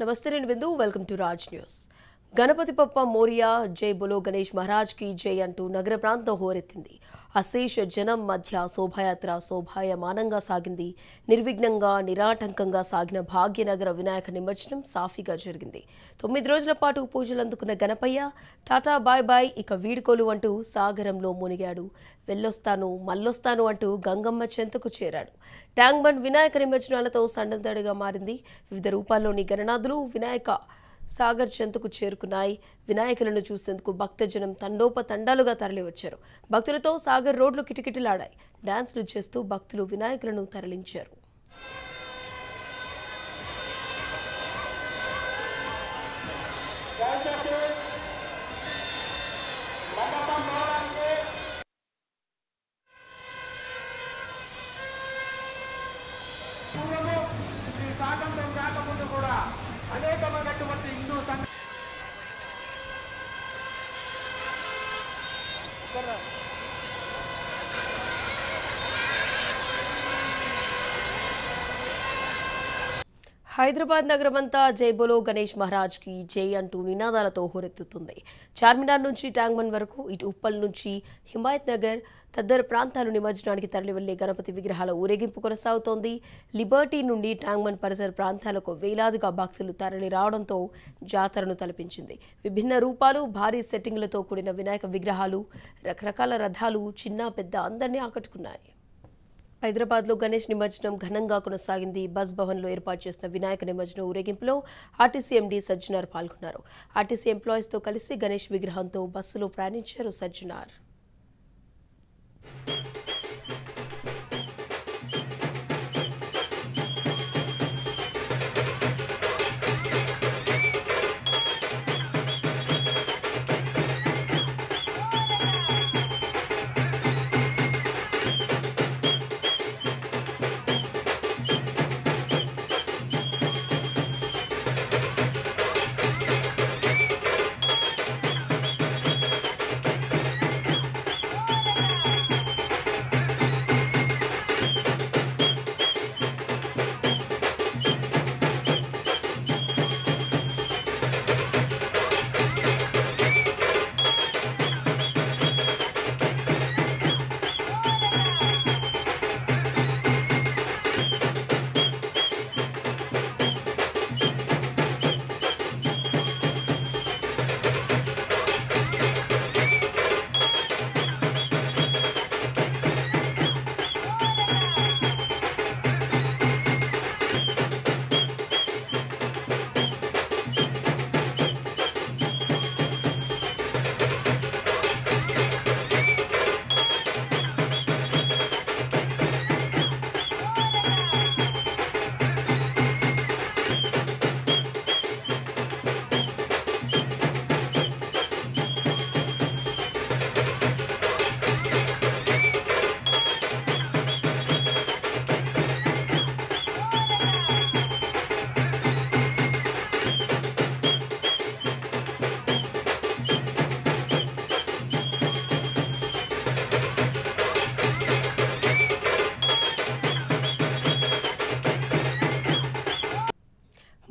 Namaste and Bindu, welcome to Raj News. Ganapati పప్ప మోరియా జై బులో గణేష్ మహారాజ్ కి జై అంటూ నగర ప్రాంతం హోరెత్తింది అశేష జనం మధ్య శోభాయాత్ర శోభాయమానంగా సాగింది నిర్విఘ్నంగా నిరాటంకంగా సాగిన భాగ్యనగర వినాయక నిమజ్జనం సాఫీగా జరిగింది తొమ్మిది రోజుల పాటు పూజలు అందుకున్న గణపయ్య టాటా బాయ్ బాయ్ ఇక వీడుకోలు అంటూ సాగరంలో మునిగాడు వెళ్ళొస్తాను మల్లొస్తాను అంటూ గంగమ్మ చెంతకు చేరాడు ట్యాంక్ బండ్ వినాయక నిమజ్జనాలతో సండదడగా మారింది వివిధ రూపాల్లోని గణనాథులు వినాయక సాగర్ చెంతకు చేరుకున్నాయి వినాయకులను చూసేందుకు భక్తజనం తండోపతండాలుగా తరలివచ్చారు భక్తులతో సాగర్ రోడ్లు కిటకిటలాడాయి డాన్స్లు చేస్తూ భక్తులు వినాయకులను తరలించారు హైదరాబాద్ నగరమంతా జైబోలో గణేష్ మహారాజ్కి జై అంటూ నినాదాలతో హోరెత్తుతుంది చార్మినార్ నుంచి ట్యాంగ్మన్ వరకు ఇటు ఉప్పల్ నుంచి హిమాయత్ నగర్ తదితర ప్రాంతాలు నిమజ్జనానికి తరలివెళ్లే గణపతి విగ్రహాల ఊరేగింపు కొనసాగుతోంది లిబర్టీ నుండి ట్యాంగ్మన్ పరిసర ప్రాంతాలకు వేలాదిగా భక్తులు తరలి రావడంతో జాతరను తలపించింది విభిన్న రూపాలు భారీ సెట్టింగులతో కూడిన వినాయక విగ్రహాలు రకరకాల రథాలు చిన్న పెద్ద అందరినీ ఆకట్టుకున్నాయి హైదరాబాద్లో గణేష్ నిమజ్జనం ఘనంగా కొనసాగింది బస్ భవన్లో ఏర్పాటు చేసిన వినాయక నిమజ్జనం ఊరేగింపులో ఆర్టీసీ ఎండీ సజ్జనార్ పాల్గొన్నారు ఆర్టీసీ ఎంప్లాయీస్తో కలిసి గణేష్ విగ్రహంతో బస్సులో ప్రయాణించారు సజ్జనార్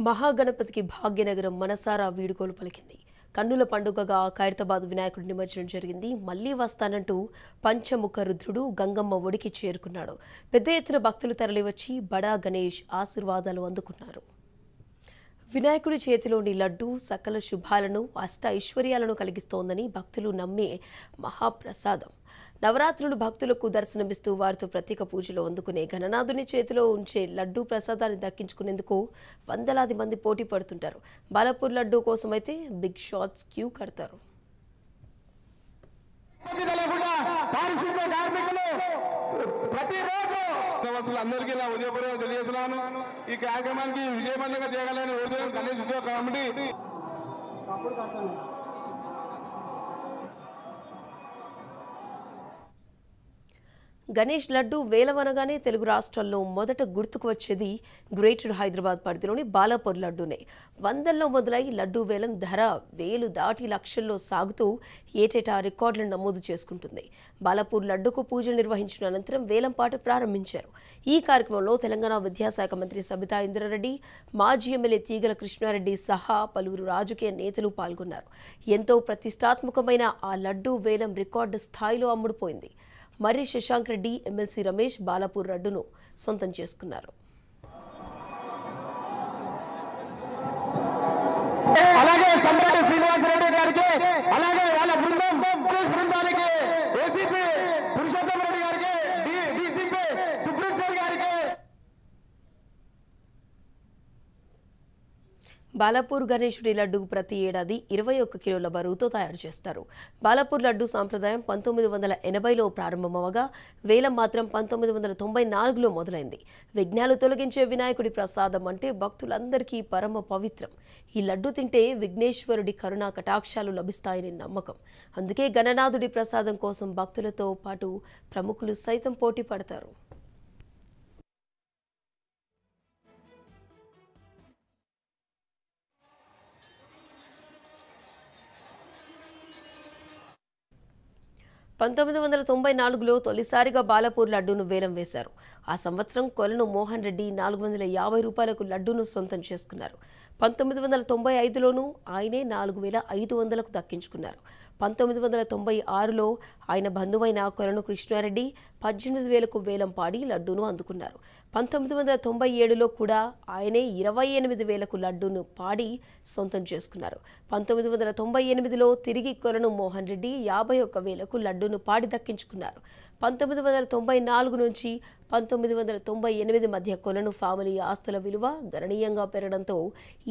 మహాగణపతికి భాగ్యనగరం మనసారా వీడుకోలు పలికింది కన్నుల పండుగగా ఖైరతాబాద్ వినాయకుడి నిమజ్జనం జరిగింది మళ్లీ వస్తానంటూ పంచముఖ రుద్రుడు గంగమ్మ ఒడికి చేరుకున్నాడు పెద్ద ఎత్తున భక్తులు తరలివచ్చి బడా గణేష్ ఆశీర్వాదాలు అందుకున్నారు వినాయకుడి చేతిలోని లడ్డు సకల శుభాలను అష్ట ఐశ్వర్యాలను కలిగిస్తోందని భక్తులు నమ్మే మహాప్రసాదం నవరాత్రులు భక్తులకు దర్శనమిస్తూ వారితో ప్రత్యేక పూజలు అందుకునే గణనాథుని చేతిలో ఉంచే లడ్డూ ప్రసాదాన్ని దక్కించుకునేందుకు వందలాది మంది పోటీ పడుతుంటారు బాలపూర్ కోసం కోసమైతే బిగ్ షాట్స్ క్యూ కడతారు పారిశుద్ధ కార్మికులు ప్రతిరోజు వసతులు అందరికీ నా ఉదయపూర్వక తెలియజేస్తున్నాను ఈ కార్యక్రమానికి విజయవంతంగా చేయగలని ఉదయం గణేష్ ఉద్యోగ కమిటీ గణేష్ లడ్డు వేలవనగానే తెలుగు రాష్ట్రాల్లో మొదట గుర్తుకు వచ్చేది గ్రేటర్ హైదరాబాద్ పరిధిలోని బాలాపూర్ లడ్డూనే వందల్లో మొదలై లడ్డూ వేలం ధర వేలు దాటి లక్షల్లో సాగుతూ ఏటేటా రికార్డులను నమోదు చేసుకుంటుంది బాలాపూర్ లడ్డుకు పూజలు నిర్వహించిన అనంతరం వేలం పాట ప్రారంభించారు ఈ కార్యక్రమంలో తెలంగాణ విద్యాశాఖ మంత్రి సబితా ఇంద్రారెడ్డి మాజీ ఎమ్మెల్యే తీగల కృష్ణారెడ్డి సహా పలువురు రాజకీయ నేతలు పాల్గొన్నారు ఎంతో ప్రతిష్టాత్మకమైన ఆ లడ్డు వేలం రికార్డు స్థాయిలో అమ్ముడుపోయింది మర్రి శశాంక్ రెడ్డి ఎమ్మెల్సీ రమేష్ బాలాపూర్ రడ్డును సొంతం చేసుకున్నారు అలాగే అలాగే వాళ్ళ బృందం బృందానికి ఏసీపీ బాలాపూర్ గణేశుడి లడ్డు ప్రతి ఏడాది ఇరవై ఒక్క కిలోల బరువుతో తయారు చేస్తారు బాలపూర్ లడ్డు సాంప్రదాయం పంతొమ్మిది వందల ఎనభైలో ప్రారంభమవగా వేలం మాత్రం పంతొమ్మిది వందల తొంభై నాలుగులో మొదలైంది విఘ్నాలు తొలగించే వినాయకుడి ప్రసాదం అంటే భక్తులందరికీ పరమ పవిత్రం ఈ లడ్డు తింటే విఘ్నేశ్వరుడి కరుణా కటాక్షాలు లభిస్తాయని నమ్మకం అందుకే గణనాథుడి ప్రసాదం కోసం భక్తులతో పాటు ప్రముఖులు సైతం పోటీ పడతారు పంతొమ్మిది వందల తొంభై నాలుగులో తొలిసారిగా బాలాపూర్ లడ్డూను వేలం వేశారు ఆ సంవత్సరం కొలను మోహన్ రెడ్డి నాలుగు వందల యాభై రూపాయలకు లడ్డూను సొంతం చేసుకున్నారు పంతొమ్మిది వందల తొంభై ఐదులోనూ ఆయనే నాలుగు వేల ఐదు వందలకు దక్కించుకున్నారు పంతొమ్మిది వందల తొంభై ఆరులో ఆయన బంధువైన కొలను కృష్ణారెడ్డి పద్దెనిమిది వేలకు వేలం పాడి లడ్డూను అందుకున్నారు పంతొమ్మిది వందల తొంభై ఏడులో కూడా ఆయనే ఇరవై ఎనిమిది వేలకు లడ్డూను పాడి సొంతం చేసుకున్నారు పంతొమ్మిది వందల తొంభై ఎనిమిదిలో తిరిగి కొలను మోహన్ రెడ్డి యాభై ఒక్క వేలకు లడ్డూను పాడి దక్కించుకున్నారు పంతొమ్మిది వందల తొంభై నాలుగు నుంచి పంతొమ్మిది వందల తొంభై ఎనిమిది మధ్య కొలను ఫ్యామిలీ ఆస్తుల విలువ గణనీయంగా పెరగడంతో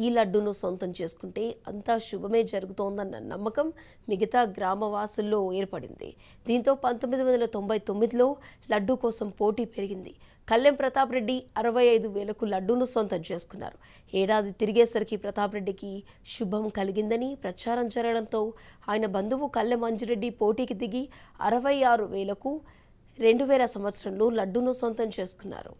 ఈ లడ్డూను సొంతం చేసుకుంటే అంతా శుభమే జరుగుతోందన్న నమ్మకం మిగతా ఐక్యత గ్రామవాసుల్లో ఏర్పడింది దీంతో పంతొమ్మిది వందల తొంభై తొమ్మిదిలో లడ్డూ కోసం పోటీ పెరిగింది కల్లెం ప్రతాప్ రెడ్డి అరవై ఐదు వేలకు లడ్డూను సొంతం చేసుకున్నారు ఏడాది తిరిగేసరికి ప్రతాప్ రెడ్డికి శుభం కలిగిందని ప్రచారం జరగడంతో ఆయన బంధువు కల్లెం మంజురెడ్డి పోటీకి దిగి అరవై ఆరు వేలకు రెండు వేల సంవత్సరంలో లడ్డూను సొంతం చేసుకున్నారు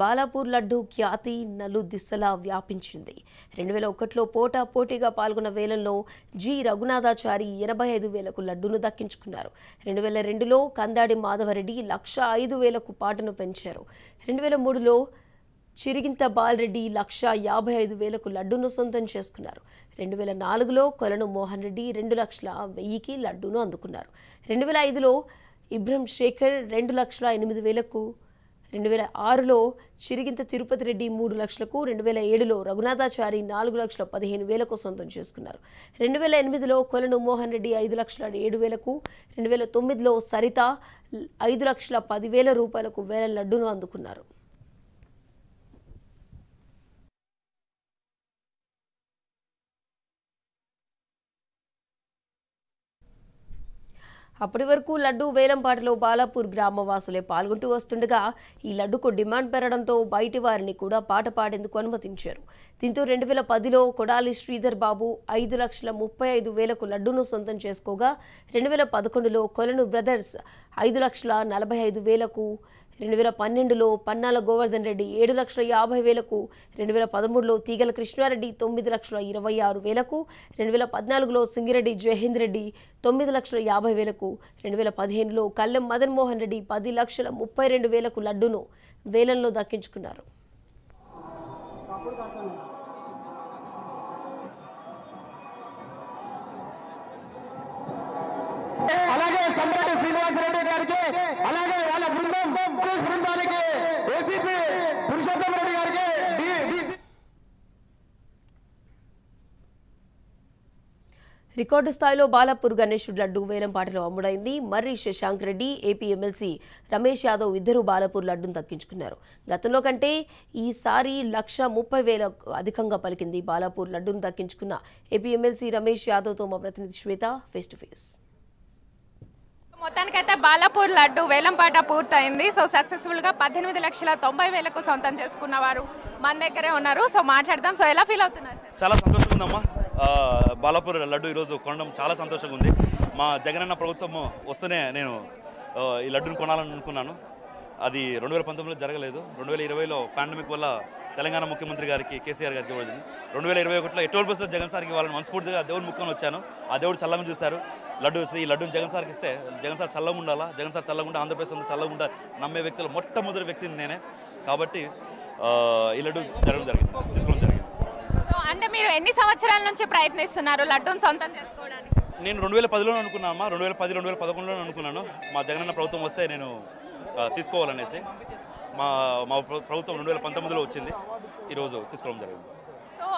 బాలాపూర్ లడ్డు ఖ్యాతి నలు దిశలా వ్యాపించింది రెండు వేల ఒకటిలో పోటా పోటీగా పాల్గొన్న వేలంలో జి రఘునాథాచారి ఎనభై ఐదు వేలకు లడ్డును దక్కించుకున్నారు రెండు వేల రెండులో కందాడి మాధవరెడ్డి లక్ష ఐదు వేలకు పాటను పెంచారు రెండు వేల మూడులో చిరిగింత బాలరెడ్డి లక్ష యాభై ఐదు వేలకు లడ్డూను సొంతం చేసుకున్నారు రెండు వేల నాలుగులో కొలను మోహన్ రెడ్డి రెండు లక్షల వెయ్యికి లడ్డూను అందుకున్నారు రెండు వేల ఐదులో ఇబ్రహం శేఖర్ రెండు లక్షల ఎనిమిది వేలకు రెండు వేల ఆరులో చిరిగింత తిరుపతి రెడ్డి మూడు లక్షలకు రెండు వేల ఏడులో రఘునాథాచారి నాలుగు లక్షల పదిహేను వేలకు సొంతం చేసుకున్నారు రెండు వేల ఎనిమిదిలో కొలను మోహన్ రెడ్డి ఐదు లక్షల ఏడు వేలకు రెండు వేల తొమ్మిదిలో సరిత ఐదు లక్షల పదివేల రూపాయలకు వేల లడ్డును అందుకున్నారు అప్పటి వరకు లడ్డు వేలంపాటలో బాలాపూర్ గ్రామవాసులే పాల్గొంటూ వస్తుండగా ఈ లడ్డుకు డిమాండ్ పెరగడంతో బయటి వారిని కూడా పాట పాడేందుకు అనుమతించారు దీంతో రెండు వేల పదిలో కొడాలి శ్రీధర్ బాబు ఐదు లక్షల ముప్పై ఐదు వేలకు లడ్డును సొంతం చేసుకోగా రెండు వేల పదకొండులో కొలను బ్రదర్స్ ఐదు లక్షల నలభై ఐదు వేలకు రెండు వేల పన్నెండులో పన్నాల గోవర్ధన్ రెడ్డి ఏడు లక్షల యాభై వేలకు రెండు వేల పదమూడులో తీగల కృష్ణారెడ్డి తొమ్మిది లక్షల ఇరవై ఆరు వేలకు రెండు వేల పద్నాలుగులో సింగిరెడ్డి జయహింద్ రెడ్డి తొమ్మిది లక్షల యాభై వేలకు రెండు వేల పదిహేనులో కల్లెం మదన్మోహన్ రెడ్డి పది లక్షల ముప్పై రెండు వేలకు లడ్డును వేలంలో దక్కించుకున్నారు అలాగే సంబడి శ్రీనివాసరెడ్డి గారికి అలాగే వైసీపీ పురుషోత్తమ రెడ్డి గారికి రికార్డు స్థాయిలో బాలాపూర్ గణేశుడు లడ్డు వేలంపాటలో అమ్ముడైంది మర్రి శశాంక్ రెడ్డి ఏపీ ఎమ్మెల్సీ రమేష్ యాదవ్ ఇద్దరు బాలాపూర్ లడ్డును దక్కించుకున్నారు గతంలో కంటే ఈసారి లక్ష ముప్పై వేల అధికంగా పలికింది బాలాపూర్ లడ్డును దక్కించుకున్న ఏపీ ఎమ్మెల్సీ రమేష్ యాదవ్తో మా ప్రతినిధి శ్వేత ఫేస్ టు ఫేస్ మొత్తానికైతే బాలాపూర్ లడ్డు వేలంపాట పూర్తయింది సో సక్సెస్ఫుల్గా పద్దెనిమిది లక్షల తొంభై వేలకు సొంతం చేసుకున్న వారు మన దగ్గరే ఉన్నారు సో మాట్లాడదాం సో ఎలా ఫీల్ అవుతున్నారు చాలా సంతోషంగా ఉందమ్మా బాలాపూర్ లడ్డు ఈరోజు కొనడం చాలా సంతోషంగా ఉంది మా జగనన్న ప్రభుత్వం వస్తూనే నేను ఈ లడ్డును కొనాలని అనుకున్నాను అది రెండు వేల పంతొమ్మిదిలో జరగలేదు రెండు వేల ఇరవైలో పాండమిక్ వల్ల తెలంగాణ ముఖ్యమంత్రి గారికి కేసీఆర్ గారికి ఇవ్వడం రెండు వేల ఇరవై ఒకటిలో ఎటువంటి బస్సులో జగన్ సార్కి వాళ్ళని మనస్ఫూర్తిగా దేవుడు ముఖం వచ్చాను ఆ దేవుడు చల్లని చూశారు లడ్డు ఈ లడ్డును జగన్ సార్కి ఇస్తే జగన్ సార్ చల్లగా ఉండాలా జగన్ సార్ చల్లగా ఉండాలి ఆంధ్రప్రదేశ్ అంతా చల్లగా ఉండాలి నమ్మే వ్యక్తులు మొట్టమొదటి వ్యక్తిని నేనే కాబట్టి ఈ లడ్డు జరగడం జరిగింది తీసుకోవడం జరిగింది అంటే మీరు ఎన్ని సంవత్సరాల నుంచి ప్రయత్నిస్తున్నారు లడ్డూని సొంతం చేసుకోవడానికి నేను రెండు వేల పదిలో అనుకున్నామా రెండు వేల పది రెండు వేల పదకొండులో అనుకున్నాను మా జగనన్న ప్రభుత్వం వస్తే నేను తీసుకోవాలనేసి మా మా ప్రభుత్వం రెండు వేల పంతొమ్మిదిలో వచ్చింది ఈరోజు తీసుకోవడం జరిగింది సో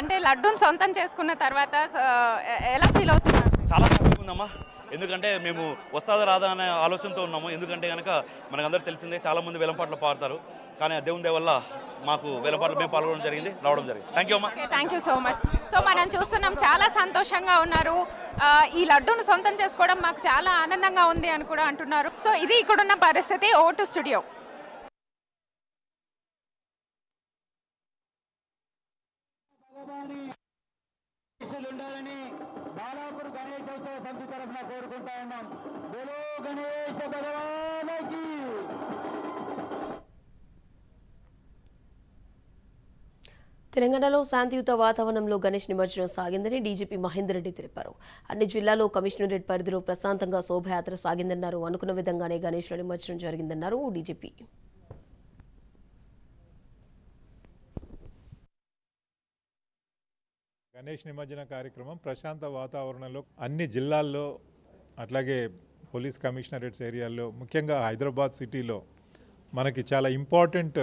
అంటే లడ్డూని సొంతం చేసుకున్న తర్వాత ఎలా ఫీల్ అవుతున్నారు చాలా ఉందమ్మా ఎందుకంటే మేము వస్తాదా రాదా అనే ఆలోచనతో ఉన్నాము ఎందుకంటే కనుక మనకందరూ తెలిసిందే చాలామంది వెలంపాట్లు పాడతారు కానీ దేవుని దేవల్ల మాకు వేలంపాట్లు మేము పాల్గొనడం జరిగింది రావడం జరిగింది thank you thank you so much so మనం చూస్తున్నాం చాలా సంతోషంగా ఉన్నారు ఈ లడ్డూను సొంతం చేసుకోవడం మాకు చాలా ఆనందంగా ఉంది అని కూడా అంటున్నారు సో ఇది ఇక్కడ ఉన్న పరిస్థితి ఓటు స్టూడియో ఉండాలని సమితి తరఫున కోరుకుంటా ఉన్నాం గణేష్ భగవానికి తెలంగాణలో శాంతియుత వాతావరణంలో గణేష్ నిమజ్జనం సాగిందని డీజీపీ మహేందర్ రెడ్డి తెలిపారు అన్ని జిల్లాలో కమిషనరేట్ పరిధిలో ప్రశాంతంగా శోభయాత్ర సాగిందన్నారు అనుకున్న విధంగానే గణేష్ల నిమజ్జనం జరిగిందన్నారు డీజీపీ గణేష్ నిమజ్జన కార్యక్రమం ప్రశాంత వాతావరణంలో అన్ని జిల్లాల్లో అట్లాగే పోలీస్ కమిషనరేట్స్ ఏరియాల్లో ముఖ్యంగా హైదరాబాద్ సిటీలో మనకి చాలా ఇంపార్టెంట్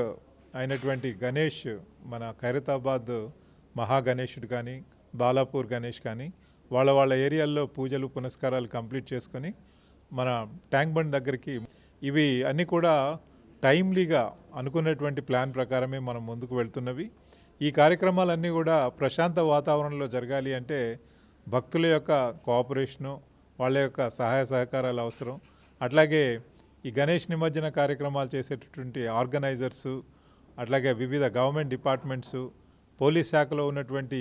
అయినటువంటి గణేష్ మన ఖైరతాబాద్ మహాగణేషుడు కానీ బాలాపూర్ గణేష్ కానీ వాళ్ళ వాళ్ళ ఏరియాల్లో పూజలు పునస్కారాలు కంప్లీట్ చేసుకొని మన ట్యాంక్ బండ్ దగ్గరికి ఇవి అన్నీ కూడా టైమ్లీగా అనుకున్నటువంటి ప్లాన్ ప్రకారమే మనం ముందుకు వెళ్తున్నవి ఈ కార్యక్రమాలన్నీ కూడా ప్రశాంత వాతావరణంలో జరగాలి అంటే భక్తుల యొక్క కోఆపరేషను వాళ్ళ యొక్క సహాయ సహకారాలు అవసరం అట్లాగే ఈ గణేష్ నిమజ్జన కార్యక్రమాలు చేసేటటువంటి ఆర్గనైజర్సు అట్లాగే వివిధ గవర్నమెంట్ డిపార్ట్మెంట్సు పోలీస్ శాఖలో ఉన్నటువంటి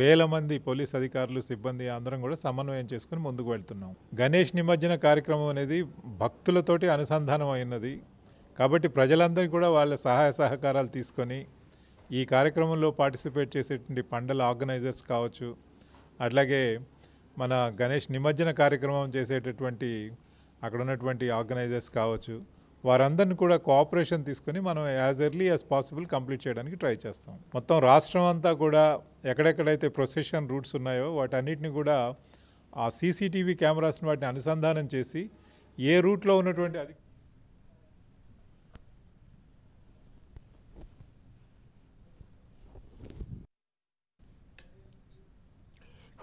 వేల మంది పోలీస్ అధికారులు సిబ్బంది అందరం కూడా సమన్వయం చేసుకుని ముందుకు వెళ్తున్నాం గణేష్ నిమజ్జన కార్యక్రమం అనేది భక్తులతోటి అనుసంధానం అయినది కాబట్టి ప్రజలందరికీ కూడా వాళ్ళ సహాయ సహకారాలు తీసుకొని ఈ కార్యక్రమంలో పార్టిసిపేట్ చేసేటువంటి పండల ఆర్గనైజర్స్ కావచ్చు అట్లాగే మన గణేష్ నిమజ్జన కార్యక్రమం చేసేటటువంటి అక్కడ ఉన్నటువంటి ఆర్గనైజర్స్ కావచ్చు వారందరిని కూడా కోఆపరేషన్ తీసుకొని మనం as early as possible complete చేయడానికి ట్రై చేస్తాం మొత్తం రాష్ట్రం అంతా కూడా ఎక్కడెక్కడైతే ప్రొసెషన్ రూట్స్ ఉన్నాయో వాటన్నిటిని కూడా ఆ సీసీటీవీ కెమెరాస్ని వాటిని అనుసంధానం చేసి ఏ రూట్లో ఉన్నటువంటి అది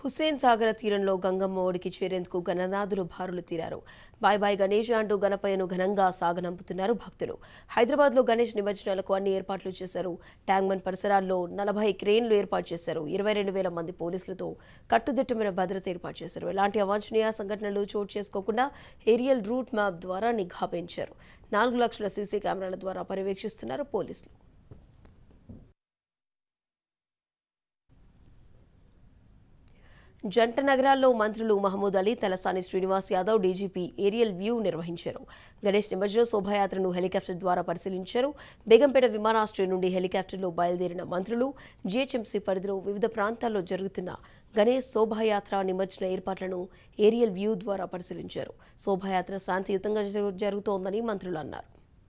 హుస్సేన్ సాగర తీరంలో గంగమ్మ ఒడికి చేరేందుకు గణనాథులు భారులు తీరారు బాయ్ బాయ్ గణేష్ అంటూ గణపయ్యను ఘనంగా సాగనంపుతున్నారు భక్తులు హైదరాబాద్లో గణేష్ నిమజ్జనాలకు అన్ని ఏర్పాట్లు చేశారు ట్యాంగ్మన్ పరిసరాల్లో నలభై క్రేన్లు ఏర్పాటు చేశారు ఇరవై రెండు వేల మంది పోలీసులతో కట్టుదిట్టమైన భద్రత ఏర్పాటు చేశారు ఎలాంటి అవాంఛనీయ సంఘటనలు చోటు చేసుకోకుండా ఏరియల్ రూట్ మ్యాప్ ద్వారా నిఘా పెంచారు నాలుగు లక్షల సీసీ కెమెరాల ద్వారా పర్యవేక్షిస్తున్నారు పోలీసులు జంట నగరాల్లో మంత్రులు Mahmood Ali Talasani Srinivas Yadav DGP aerial view నిర్వహించారు గణేష్ నిమజ్జన శోభాయాత్రను హెలికాప్టర్ ద్వారా పరిశీలించారు బేగంపేట విమానాశ్రయం నుండి హెలికాప్టర్లో బయలుదేరిన మంత్రులు జీహెచ్ఎంసీ పరిధిలో వివిధ ప్రాంతాల్లో జరుగుతున్న గణేష్ శోభాయాత్ర నిమజ్జన ఏర్పాట్లను ఏరియల్ వ్యూ ద్వారా పరిశీలించారు శోభాయాత్ర శాంతియుతంగా జరుగుతోందని మంత్రులు అన్నారు